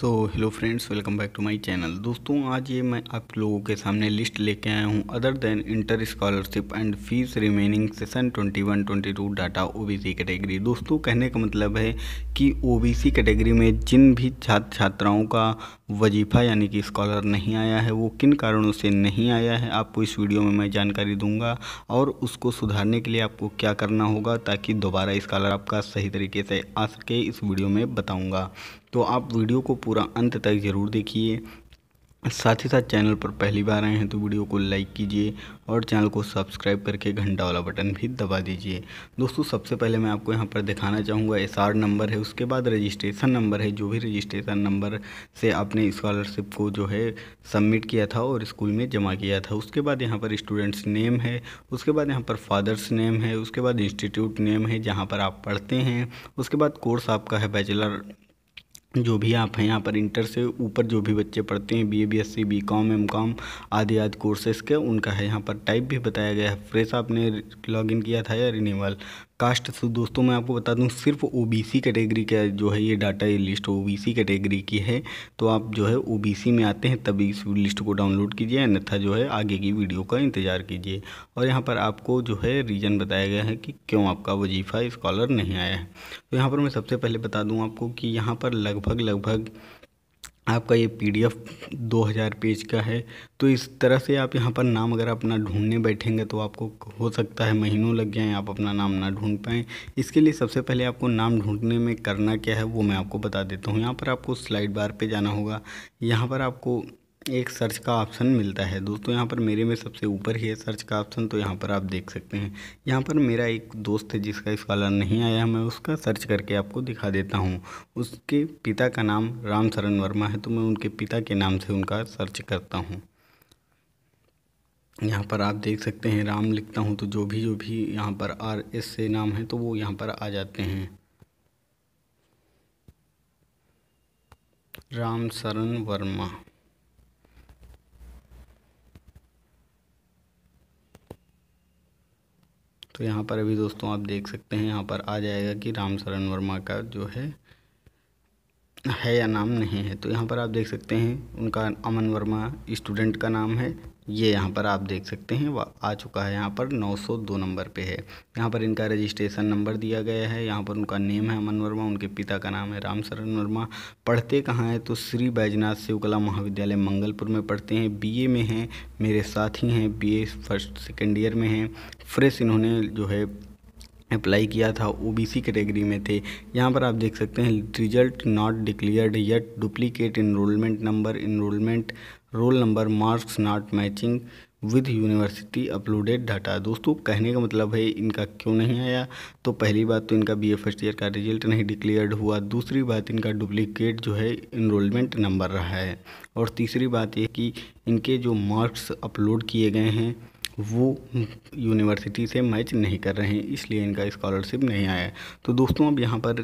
so hello friends welcome back to my channel दोस्तों आज ये मैं आप लोगों के सामने लिस्ट लेके आया हूँ other than inter scholarship and fees remaining session 21 22 data OBC category दोस्तों कहने का मतलब है कि ओबीसी कैटेगरी में जिन भी छात्र छात्राओं का वजीफा यानी कि स्कॉलर नहीं आया है वो किन कारणों से नहीं आया है आपको इस वीडियो में मैं जानकारी दूंगा और उसको सुधारने के लिए आपको क्या करना होगा ताकि दोबारा स्कॉलर आपका सही तरीके से आ सके इस वीडियो में बताऊँगा तो आप वीडियो को पूरा अंत तक ज़रूर देखिए साथ ही साथ चैनल पर पहली बार आए हैं तो वीडियो को लाइक कीजिए और चैनल को सब्सक्राइब करके घंटा वाला बटन भी दबा दीजिए दोस्तों सबसे पहले मैं आपको यहाँ पर दिखाना चाहूँगा एस आर नंबर है उसके बाद रजिस्ट्रेशन नंबर है जो भी रजिस्ट्रेशन नंबर से आपने स्कॉलरशिप को जो है सबमिट किया था और स्कूल में जमा किया था उसके बाद यहाँ पर स्टूडेंट्स नेम है उसके बाद यहाँ पर फादर्स नेम है उसके बाद इंस्टीट्यूट नेम है जहाँ पर आप पढ़ते हैं उसके बाद कोर्स आपका है बैचलर जो भी आप हैं यहाँ पर इंटर से ऊपर जो भी बच्चे पढ़ते हैं B B A S C B com M com आदि आदि कोर्सेज़ के उनका है यहाँ पर टाइप भी बताया गया है फ्रेश आपने लॉगिन किया था या रिन्यूअल कास्ट तो दोस्तों मैं आपको बता दूं सिर्फ ओबीसी कैटेगरी का जो है ये डाटा ये लिस्ट ओबीसी कैटेगरी की है तो आप जो है ओबीसी में आते हैं तभी इस लिस्ट को डाउनलोड कीजिए अन्यथा जो है आगे की वीडियो का इंतज़ार कीजिए और यहाँ पर आपको जो है रीज़न बताया गया है कि क्यों आपका वजीफ़ा स्कॉलर नहीं आया है तो यहाँ पर मैं सबसे पहले बता दूँ आपको कि यहाँ पर लगभग लगभग आपका ये पी डी एफ़ दो हज़ार पेज का है तो इस तरह से आप यहाँ पर नाम अगर अपना ढूंढने बैठेंगे तो आपको हो सकता है महीनों लग जाएँ आप अपना नाम ना ढूंढ पाएँ इसके लिए सबसे पहले आपको नाम ढूंढने में करना क्या है वो मैं आपको बता देता हूँ यहाँ पर आपको स्लाइड बार पे जाना होगा यहाँ पर आपको एक सर्च का ऑप्शन मिलता है दोस्तों यहाँ पर मेरे में सबसे ऊपर ही है सर्च का ऑप्शन तो यहाँ पर आप देख सकते हैं यहाँ पर मेरा एक दोस्त है जिसका स्कॉलर नहीं आया मैं उसका सर्च करके आपको दिखा देता हूँ उसके पिता का नाम राम शरण वर्मा है तो मैं उनके पिता के नाम से उनका सर्च करता हूँ यहाँ पर आप देख सकते हैं राम लिखता हूँ तो जो भी जो भी यहाँ पर आर एस से नाम है तो वो यहाँ पर आ जाते हैं राम शरण वर्मा तो यहाँ पर अभी दोस्तों आप देख सकते हैं यहाँ पर आ जाएगा कि राम शरण वर्मा का जो है है या नाम नहीं है तो यहाँ पर आप देख सकते हैं उनका अमन वर्मा स्टूडेंट का नाम है ये यहाँ पर आप देख सकते हैं वह आ चुका है यहाँ पर 902 नंबर पे है यहाँ पर इनका रजिस्ट्रेशन नंबर दिया गया है यहाँ पर उनका नेम है अमन वर्मा उनके पिता का नाम है राम शरण वर्मा पढ़ते कहाँ हैं तो श्री बैजनाथ शिवकला महाविद्यालय मंगलपुर में पढ़ते हैं बीए में हैं मेरे साथी हैं बी फर्स्ट सेकेंड ईयर में हैं फ्रेश इन्होंने जो है अप्लाई किया था ओबीसी कैटेगरी में थे यहाँ पर आप देख सकते हैं result not declared yet duplicate enrolment number enrolment roll number marks not matching with university uploaded data दोस्तों कहने का मतलब है इनका क्यों नहीं आया तो पहली बात तो इनका बी ए फर्स्ट ईयर का रिजल्ट नहीं डिक्लेयर्ड हुआ दूसरी बात इनका डुप्लीकेट जो है इनरोलमेंट नंबर रहा है और तीसरी बात यह कि इनके जो मार्क्स अपलोड किए गए हैं वो यूनिवर्सिटी से मैच नहीं कर रहे हैं इसलिए इनका स्कॉलरशिप नहीं आया तो दोस्तों अब यहाँ पर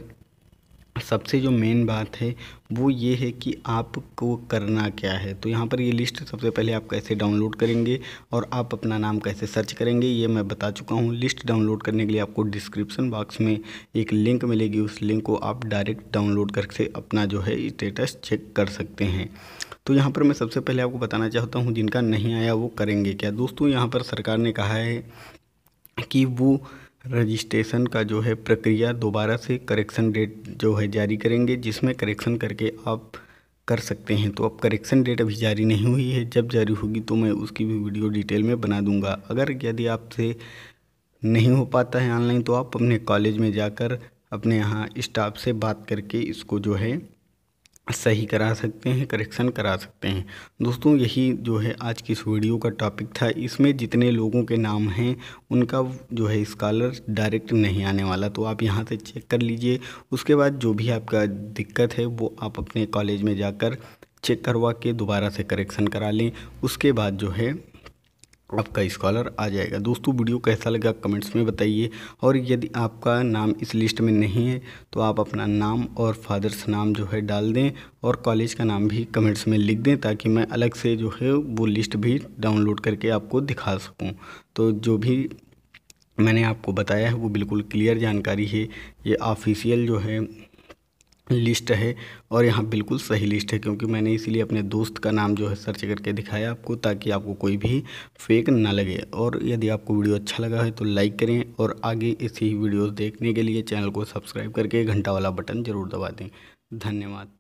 सबसे जो मेन बात है वो ये है कि आपको करना क्या है तो यहाँ पर ये लिस्ट सबसे पहले आप कैसे डाउनलोड करेंगे और आप अपना नाम कैसे सर्च करेंगे ये मैं बता चुका हूँ लिस्ट डाउनलोड करने के लिए आपको डिस्क्रिप्शन बॉक्स में एक लिंक मिलेगी उस लिंक को आप डायरेक्ट डाउनलोड करके अपना जो है स्टेटस चेक कर सकते हैं तो यहाँ पर मैं सबसे पहले आपको बताना चाहता हूँ जिनका नहीं आया वो करेंगे क्या दोस्तों यहाँ पर सरकार ने कहा है कि वो रजिस्ट्रेशन का जो है प्रक्रिया दोबारा से करेक्शन डेट जो है जारी करेंगे जिसमें करेक्शन करके आप कर सकते हैं तो अब करेक्शन डेट अभी जारी नहीं हुई है जब जारी होगी तो मैं उसकी भी वीडियो डिटेल में बना दूंगा अगर यदि आपसे नहीं हो पाता है ऑनलाइन तो आप अपने कॉलेज में जाकर अपने यहाँ स्टाफ से बात करके इसको जो है सही करा सकते हैं करेक्शन करा सकते हैं दोस्तों यही जो है आज की इस वीडियो का टॉपिक था इसमें जितने लोगों के नाम हैं उनका जो है स्कॉलर डायरेक्ट नहीं आने वाला तो आप यहाँ से चेक कर लीजिए उसके बाद जो भी आपका दिक्कत है वो आप अपने कॉलेज में जाकर चेक करवा के दोबारा से करेक्शन करा लें उसके बाद जो है आपका स्कॉलर आ जाएगा दोस्तों वीडियो कैसा लगा कमेंट्स में बताइए और यदि आपका नाम इस लिस्ट में नहीं है तो आप अपना नाम और फादर्स नाम जो है डाल दें और कॉलेज का नाम भी कमेंट्स में लिख दें ताकि मैं अलग से जो है वो लिस्ट भी डाउनलोड करके आपको दिखा सकूं तो जो भी मैंने आपको बताया है वो बिल्कुल क्लियर जानकारी है ये ऑफिशियल जो है लिस्ट है और यहाँ बिल्कुल सही लिस्ट है क्योंकि मैंने इसीलिए अपने दोस्त का नाम जो है सर्च करके दिखाया आपको ताकि आपको कोई भी फेक ना लगे और यदि आपको वीडियो अच्छा लगा है तो लाइक करें और आगे ऐसी ही वीडियोस देखने के लिए चैनल को सब्सक्राइब करके घंटा वाला बटन ज़रूर दबा दें धन्यवाद